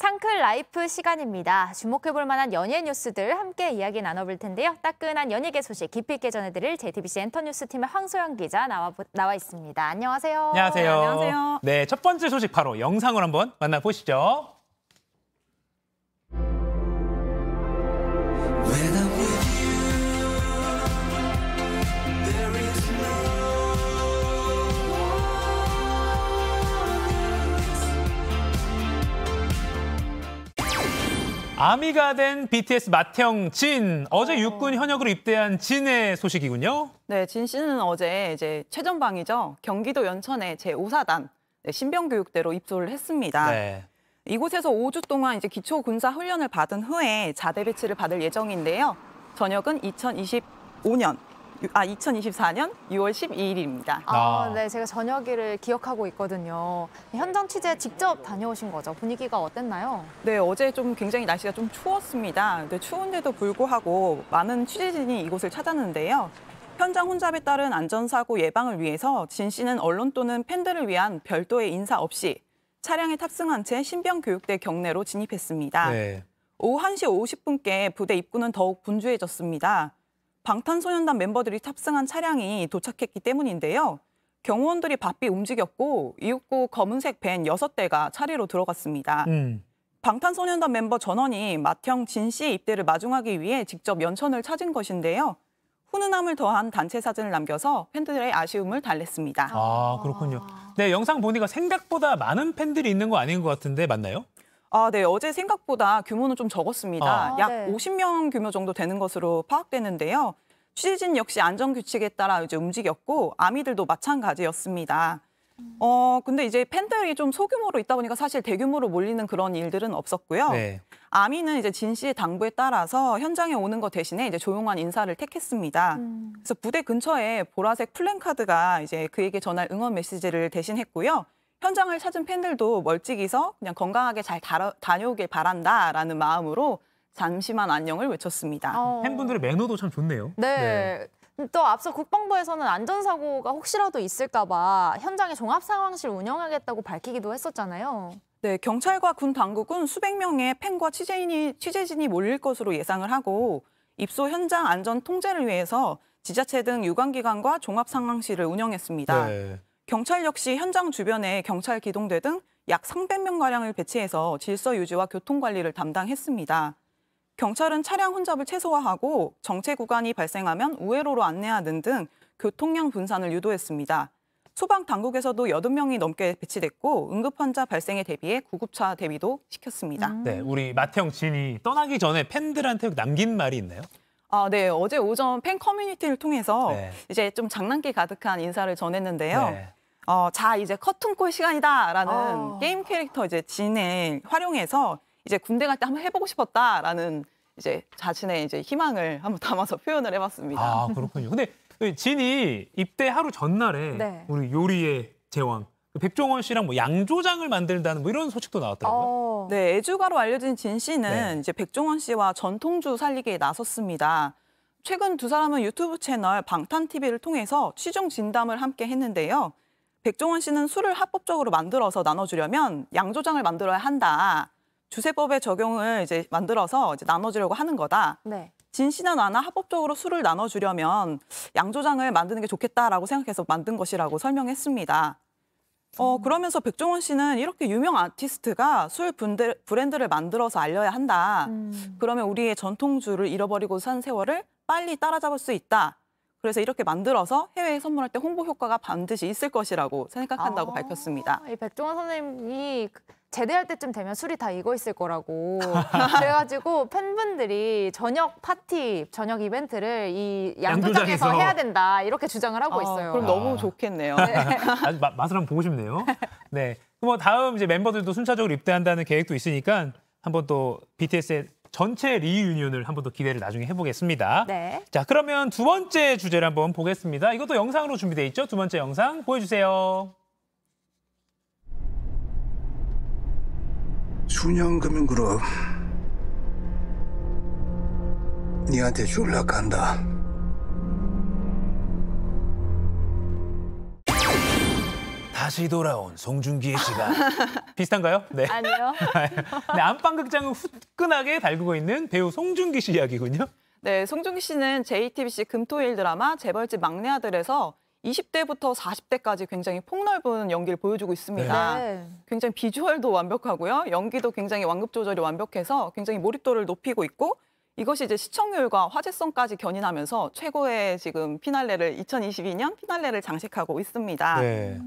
상클 라이프 시간입니다. 주목해볼 만한 연예 뉴스들 함께 이야기 나눠볼 텐데요. 따끈한 연예계 소식 깊이 있게 전해드릴 JTBC 엔터뉴스팀의 황소영 기자 나와, 나와 있습니다. 안녕하세요. 안녕하세요. 안녕하세요. 네, 첫 번째 소식 바로 영상을 한번 만나보시죠. 아미가 된 BTS 마태형진 어제 어. 육군 현역으로 입대한 진의 소식이군요. 네, 진 씨는 어제 이제 최전방이죠. 경기도 연천의 제 5사단 신병교육대로 입소를 했습니다. 네. 이곳에서 5주 동안 이제 기초 군사 훈련을 받은 후에 자대 배치를 받을 예정인데요. 전역은 2025년 아 2024년 6월 12일입니다. 아, 아, 네, 제가 저녁일을 기억하고 있거든요. 현장 취재 직접 다녀오신 거죠? 분위기가 어땠나요? 네, 어제 좀 굉장히 날씨가 좀 추웠습니다. 근데 추운데도 불구하고 많은 취재진이 이곳을 찾았는데요. 현장 혼잡에 따른 안전사고 예방을 위해서 진 씨는 언론 또는 팬들을 위한 별도의 인사 없이 차량에 탑승한 채 신병교육대 경내로 진입했습니다. 네. 오후 1시 50분께 부대 입구는 더욱 분주해졌습니다. 방탄소년단 멤버들이 탑승한 차량이 도착했기 때문인데요. 경호원들이 바삐 움직였고 이윽고 검은색 밴 6대가 차례로 들어갔습니다. 음. 방탄소년단 멤버 전원이 맏형진 씨의 입대를 마중하기 위해 직접 연천을 찾은 것인데요. 훈훈함을 더한 단체 사진을 남겨서 팬들의 아쉬움을 달랬습니다. 아 그렇군요. 네 영상 보니까 생각보다 많은 팬들이 있는 거 아닌 것 같은데 맞나요? 아, 네. 어제 생각보다 규모는 좀 적었습니다. 아, 약 아, 네. 50명 규모 정도 되는 것으로 파악되는데요. 취재진 역시 안전 규칙에 따라 이제 움직였고 아미들도 마찬가지였습니다. 음. 어, 근데 이제 팬들이 좀 소규모로 있다 보니까 사실 대규모로 몰리는 그런 일들은 없었고요. 네. 아미는 이제 진 씨의 당부에 따라서 현장에 오는 것 대신에 이제 조용한 인사를 택했습니다. 음. 그래서 부대 근처에 보라색 플랜카드가 이제 그에게 전할 응원 메시지를 대신했고요. 현장을 찾은 팬들도 멀찍이서 그냥 건강하게 잘다 다녀오길 바란다라는 마음으로 잠시만 안녕을 외쳤습니다. 어... 팬분들의 매너도 참 좋네요. 네. 네. 또 앞서 국방부에서는 안전사고가 혹시라도 있을까 봐 현장에 종합상황실 운영하겠다고 밝히기도 했었잖아요. 네, 경찰과 군 당국은 수백 명의 팬과 취재인이, 취재진이 몰릴 것으로 예상을 하고 입소 현장 안전 통제를 위해서 지자체 등 유관기관과 종합상황실을 운영했습니다. 네. 경찰 역시 현장 주변에 경찰 기동대 등 약 300명가량을 배치해서 질서 유지와 교통관리를 담당했습니다. 경찰은 차량 혼잡을 최소화하고 정체 구간이 발생하면 우회로로 안내하는 등 교통량 분산을 유도했습니다. 소방 당국에서도 8명이 0 넘게 배치됐고 응급 환자 발생에 대비해 구급차 대비도 시켰습니다. 음. 네, 우리 마태영 진이 떠나기 전에 팬들한테 남긴 말이 있나요? 아, 네. 어제 오전 팬 커뮤니티를 통해서 네. 이제 좀 장난기 가득한 인사를 전했는데요. 네. 어, 자 이제 커튼 콜 시간이다라는 아. 게임 캐릭터 이제 진을 활용해서 이제 군대 갈 때 한번 해보고 싶었다라는 이제 자신의 이제 희망을 한번 담아서 표현을 해봤습니다. 아 그렇군요. 근데 그 진이 입대 하루 전날에 네. 우리 요리의 제왕 그 백종원 씨랑 뭐 양조장을 만들다는 뭐 이런 소식도 나왔더라고요. 어. 네, 애주가로 알려진 진 씨는 네. 이제 백종원 씨와 전통주 살리기에 나섰습니다. 최근 두 사람은 유튜브 채널 방탄 TV를 통해서 취중 진담을 함께 했는데요. 백종원 씨는 술을 합법적으로 만들어서 나눠주려면 양조장을 만들어야 한다. 주세법의 적용을 이제 만들어서 이제 나눠주려고 하는 거다. 네. 진 씨나 나나 합법적으로 술을 나눠주려면 양조장을 만드는 게 좋겠다라고 생각해서 만든 것이라고 설명했습니다. 어, 음. 그러면서 백종원 씨는 이렇게 유명 아티스트가 술 분데, 브랜드를 만들어서 알려야 한다. 음. 그러면 우리의 전통주를 잃어버리고 산 세월을 빨리 따라잡을 수 있다. 그래서 이렇게 만들어서 해외에 선물할 때 홍보 효과가 반드시 있을 것이라고 생각한다고 아 밝혔습니다. 이 백종원 선생님이 그 제대할 때쯤 되면 술이 다 익어 있을 거라고 그래가지고 팬분들이 저녁 파티, 저녁 이벤트를 이 양조장에서, 양조장에서. 해야 된다 이렇게 주장을 하고 아, 있어요. 그럼 너무 아. 좋겠네요. 네. 마, 맛을 한번 보고 싶네요. 네, 그뭐 다음 이제 멤버들도 순차적으로 입대한다는 계획도 있으니까 한번 또 BTS의 전체 리유니온을 한 번 더 기대를 나중에 해보겠습니다. 네. 자 그러면 두 번째 주제를 한번 보겠습니다. 이것도 영상으로 준비돼 있죠? 두 번째 영상 보여주세요. 순영금융그룹 니한테 줄라한다 다시 돌아온 송중기의 시간. 비슷한가요? 네. 아니요. 네, 안방 극장을 후끈하게 달구고 있는 배우 송중기 씨 이야기군요. 네, 송중기 씨는 JTBC 금토일 드라마 재벌집 막내 아들에서 20대부터 40대까지 굉장히 폭넓은 연기를 보여주고 있습니다. 네. 네. 굉장히 비주얼도 완벽하고요. 연기도 굉장히 완급 조절이 완벽해서 굉장히 몰입도를 높이고 있고 이것이 이제 시청률과 화제성까지 견인하면서 최고의 지금 피날레를 2022년 피날레를 장식하고 있습니다. 네.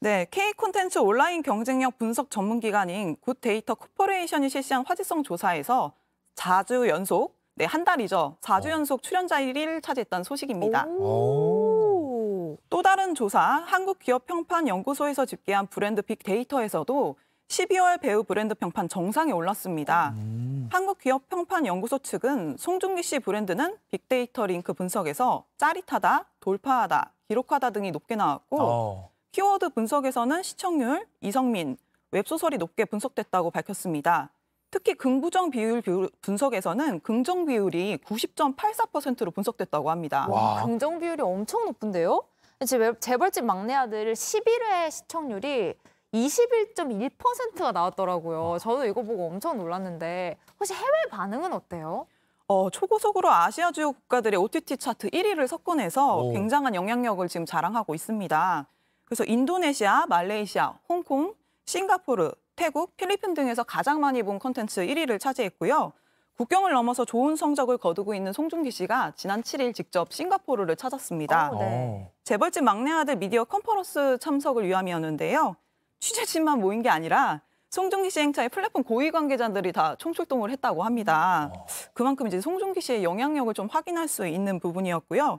네, K 콘텐츠 온라인 경쟁력 분석 전문 기관인 굿데이터 코퍼레이션이 실시한 화제성 조사에서 4주 연속, 네, 한 달이죠. 4주 어. 연속 출연자 1위를 차지했던 소식입니다. 오. 어. 또 다른 조사, 한국기업평판연구소에서 집계한 브랜드 빅데이터에서도 12월 배우 브랜드 평판 정상에 올랐습니다. 음. 한국기업평판연구소 측은 송중기 씨 브랜드는 빅데이터 링크 분석에서 짜릿하다, 돌파하다, 기록하다 등이 높게 나왔고 어. 키워드 분석에서는 시청률, 이성민, 웹소설이 높게 분석됐다고 밝혔습니다. 특히 긍부정 비율 분석에서는 긍정 비율이 90.84%로 분석됐다고 합니다. 와. 아, 긍정 비율이 엄청 높은데요? 제 재벌집 막내 아들 11회 시청률이 21.1%가 나왔더라고요. 아. 저도 이거 보고 엄청 놀랐는데 혹시 해외 반응은 어때요? 어, 초고속으로 아시아 주요 국가들의 OTT 차트 1위를 석권해서 굉장한 영향력을 지금 자랑하고 있습니다. 그래서 인도네시아, 말레이시아, 홍콩, 싱가포르, 태국, 필리핀 등에서 가장 많이 본 콘텐츠 1위를 차지했고요. 국경을 넘어서 좋은 성적을 거두고 있는 송중기 씨가 지난 7일 직접 싱가포르를 찾았습니다. 오, 어, 네. 어. 재벌집 막내 아들 미디어 컨퍼런스 참석을 위함이었는데요. 취재진만 모인 게 아니라 송중기 씨 행차에 플랫폼 고위 관계자들이 다 총출동을 했다고 합니다. 어. 그만큼 이제 송중기 씨의 영향력을 좀 확인할 수 있는 부분이었고요.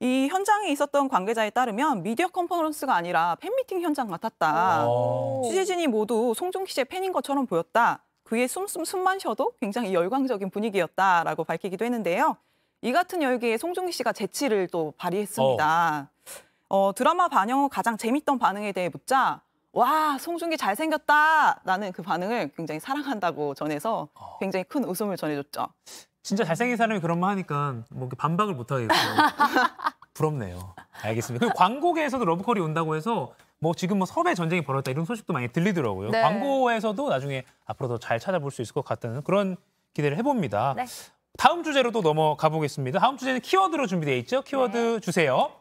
이 현장에 있었던 관계자에 따르면 미디어 컨퍼런스가 아니라 팬미팅 현장 같았다. 어. 취재진이 모두 송중기 씨의 팬인 것처럼 보였다. 그의 숨숨 숨만 쉬어도 굉장히 열광적인 분위기였다라고 밝히기도 했는데요. 이 같은 열기에 송중기 씨가 재치를 또 발휘했습니다. 어. 어, 드라마 반영 후 가장 재밌던 반응에 대해 묻자 와 송중기 잘생겼다 라는 그 반응을 굉장히 사랑한다고 전해서 어. 굉장히 큰 웃음을 전해줬죠. 진짜 잘생긴 사람이 그런 말 하니까 뭐 반박을 못 하겠고 부럽네요. 알겠습니다. 그리고 광고계에서도 러브콜이 온다고 해서 뭐 지금 뭐 섭외 전쟁이 벌어졌다 이런 소식도 많이 들리더라고요. 네. 광고에서도 나중에 앞으로 더 잘 찾아볼 수 있을 것 같다는 그런 기대를 해봅니다. 네. 다음 주제로 또 넘어가 보겠습니다. 다음 주제는 키워드로 준비되어 있죠. 키워드 네. 주세요.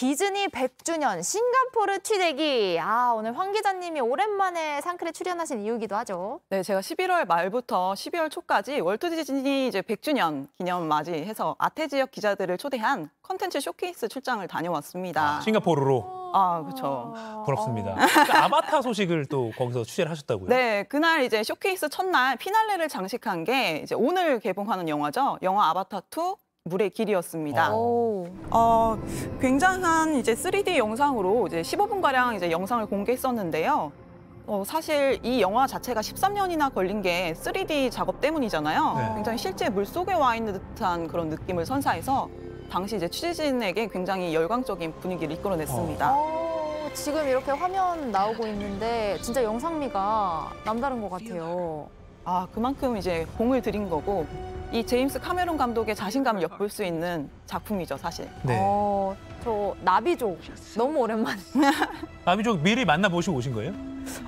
디즈니 100주년 싱가포르 취재기. 아, 오늘 황 기자님이 오랜만에 상크에 출연하신 이유기도 하죠. 네, 제가 11월 말부터 12월 초까지 월트 디즈니 이제 100주년 기념 맞이해서 아태 지역 기자들을 초대한 컨텐츠 쇼케이스 출장을 다녀왔습니다. 아, 싱가포르로. 아, 그렇죠. 부럽습니다. 어. 그러니까 아바타 소식을 또 거기서 취재를 하셨다고요? 네, 그날 이제 쇼케이스 첫날 피날레를 장식한 게 이제 오늘 개봉하는 영화죠. 영화 아바타 2 물의 길이었습니다. 어, 어 굉장한 이제 3D 영상으로 이제 15분 가량 이제 영상을 공개했었는데요. 어, 사실 이 영화 자체가 13년이나 걸린 게 3D 작업 때문이잖아요. 네. 굉장히 실제 물 속에 와 있는 듯한 그런 느낌을 선사해서 당시 이제 취재진에게 굉장히 열광적인 분위기를 이끌어냈습니다. 어. 오, 어, 지금 이렇게 화면 나오고 있는데 진짜 영상미가 남다른 것 같아요. 아 그만큼 이제 공을 들인 거고 이 제임스 카메론 감독의 자신감을 엿볼 수 있는 작품이죠 사실. 네. 어, 저 나비족 너무 오랜만. 에 나비족 미리 만나 보시고 오신 거예요?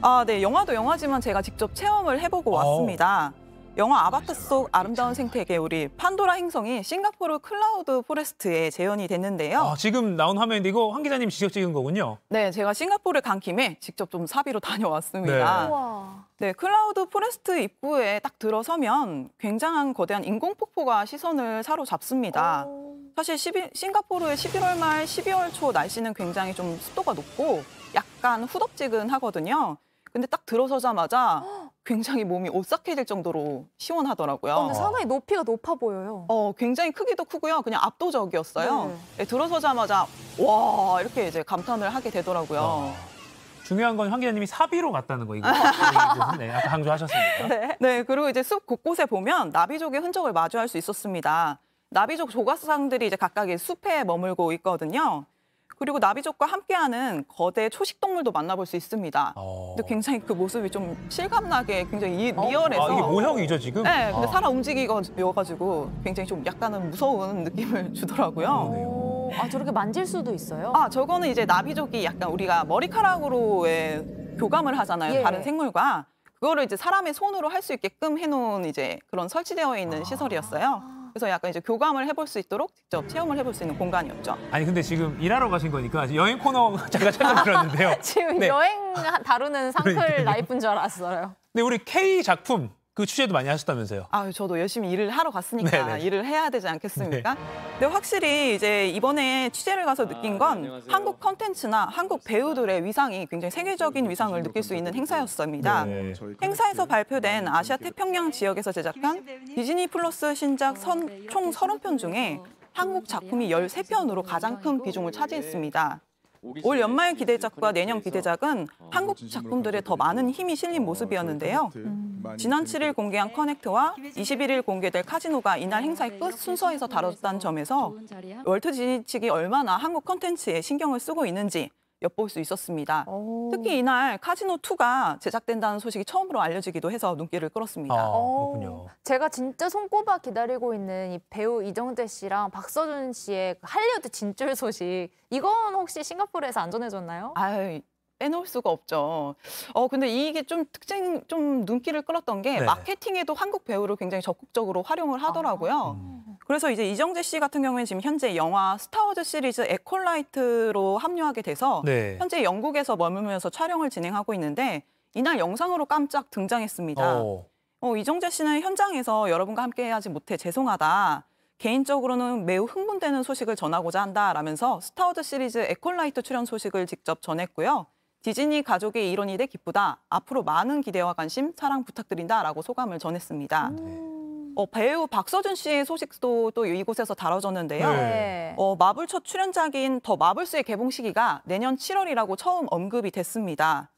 아, 네. 영화도 영화지만 제가 직접 체험을 해보고 어. 왔습니다. 오. 영화 아바타 속 아름다운 생태계 우리 판도라 행성이 싱가포르 클라우드 포레스트에 재현이 됐는데요. 아, 지금 나온 화면인데 이거 황 기자님 직접 찍은 거군요. 네, 제가 싱가포르 간 김에 직접 좀 사비로 다녀왔습니다. 네. 네, 클라우드 포레스트 입구에 딱 들어서면 굉장한 거대한 인공폭포가 시선을 사로잡습니다. 오... 사실 10, 싱가포르의 11월 말 12월 초 날씨는 굉장히 좀 습도가 높고 약간 후덥지근하거든요. 근데 딱 들어서자마자 굉장히 몸이 오싹해질 정도로 시원하더라고요. 어, 상당히 높이가 높아 보여요. 어, 굉장히 크기도 크고요. 그냥 압도적이었어요. 네. 네, 들어서자마자 와 이렇게 이제 감탄을 하게 되더라고요. 와. 중요한 건 황 기자님이 사비로 갔다는 거 이거 네, 아까 강조하셨습니다. 네. 네, 그리고 이제 숲 곳곳에 보면 나비족의 흔적을 마주할 수 있었습니다. 나비족 조각상들이 이제 각각의 숲에 머물고 있거든요. 그리고 나비족과 함께하는 거대 초식동물도 만나볼 수 있습니다. 어... 근데 굉장히 그 모습이 좀 실감나게 굉장히 이, 어? 리얼해서. 아, 이게 모형이죠, 지금? 네, 근데 아. 살아 움직이고 가지고 굉장히 좀 약간은 무서운 느낌을 주더라고요. 어... 아 저렇게 만질 수도 있어요? 아 저거는 이제 나비족이 약간 우리가 머리카락으로 의 교감을 하잖아요. 예. 다른 생물과 그거를 이제 사람의 손으로 할 수 있게끔 해놓은 이제 그런 설치되어 있는 아. 시설이었어요. 그래서 약간 이제 교감을 해볼 수 있도록 직접 체험을 해볼 수 있는 공간이었죠. 아니 근데 지금 일하러 가신 거니까 여행 코너 제가 찾아들었는데요. 지금 네. 여행 다루는 상클 그러니까요. 라이프인 줄 알았어요. 근데 우리 K 작품 그 취재도 많이 하셨다면서요? 아, 저도 열심히 일을 하러 갔으니까 네네. 네. 일을 해야 되지 않겠습니까? 네. 근 확실히 이제 이번에 취재를 가서 느낀 아, 건 아, 한국 컨텐츠나 한국 배우들의 위상이 굉장히 세계적인 네, 위상을 느낄 수 있는 행사였습니다. 네. 행사에서 발표된 아시아 태평양 지역에서 제작한 디즈니 플러스 신작 선, 총 30편 중에 한국 작품이 13편으로 가장 큰 비중을 차지했습니다. 올 연말 기대작과 내년 기대작은 어, 한국 작품들의 더 많은 힘이 실린 어, 모습이었는데요. 음. 지난 7일 공개한 커넥트와 21일 공개될 카지노가 이날 행사의 네, 끝 순서에서 다뤘다는 점에서 월트 지니 측이 얼마나 한국 컨텐츠에 신경을 쓰고 있는지 엿볼 수 있었습니다. 오. 어. 특히 이날 카지노2가 제작된다는 소식이 처음으로 알려지기도 해서 눈길을 끌었습니다. 아, 어. 제가 진짜 손꼽아 기다리고 있는 이 배우 이정재 씨랑 박서준 씨의 그 할리우드 진출 소식 이건 혹시 싱가포르에서 안 전해졌나요? 아유, 빼놓을 수가 없죠. 어 근데 이게 좀 특징 좀 눈길을 끌었던 게 네. 마케팅에도 한국 배우를 굉장히 적극적으로 활용을 하더라고요. 아, 음. 그래서 이제 이정재 씨 같은 경우에는 지금 현재 영화 스타워즈 시리즈 에콜라이트로 합류하게 돼서 네. 현재 영국에서 머물면서 촬영을 진행하고 있는데 이날 영상으로 깜짝 등장했습니다. 어, 어 이정재 씨는 현장에서 여러분과 함께하지 못해 죄송하다. 개인적으로는 매우 흥분되는 소식을 전하고자 한다라면서 스타워즈 시리즈 에콜라이트 출연 소식을 직접 전했고요. 디즈니 가족의 일원이 돼 기쁘다. 앞으로 많은 기대와 관심, 사랑 부탁드린다라고 소감을 전했습니다. 음. 어, 배우 박서준 씨의 소식도 또 이곳에서 다뤄졌는데요. 네. 어, 마블 첫 출연작인 더 마블스의 개봉 시기가 내년 7월이라고 처음 언급이 됐습니다.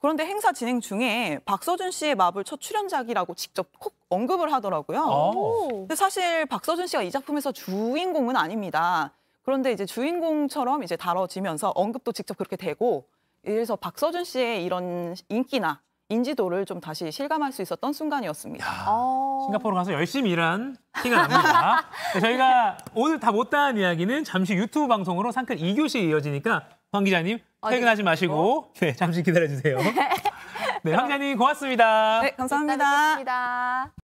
그런데 행사 진행 중에 박서준 씨의 마블 첫 출연작이라고 직접 콕 언급을 하더라고요. 아. 근데 사실 박서준 씨가 이 작품에서 주인공은 아닙니다. 그런데 이제 주인공처럼 이제 다뤄지면서 언급도 직접 그렇게 되고 이래서 박서준 씨의 이런 인기나 인지도를 좀 다시 실감할 수 있었던 순간이었습니다. 아. 싱가포르 가서 열심히 일한 티가 납니다. 네, 저희가 오늘 다 못다한 이야기는 잠시 유튜브 방송으로 상큼 2교시 이어지니까 황 기자님 아, 퇴근하지 네. 마시고 어? 네, 잠시 기다려주세요. 네, 황 기자님 고맙습니다. 네, 감사합니다. 네,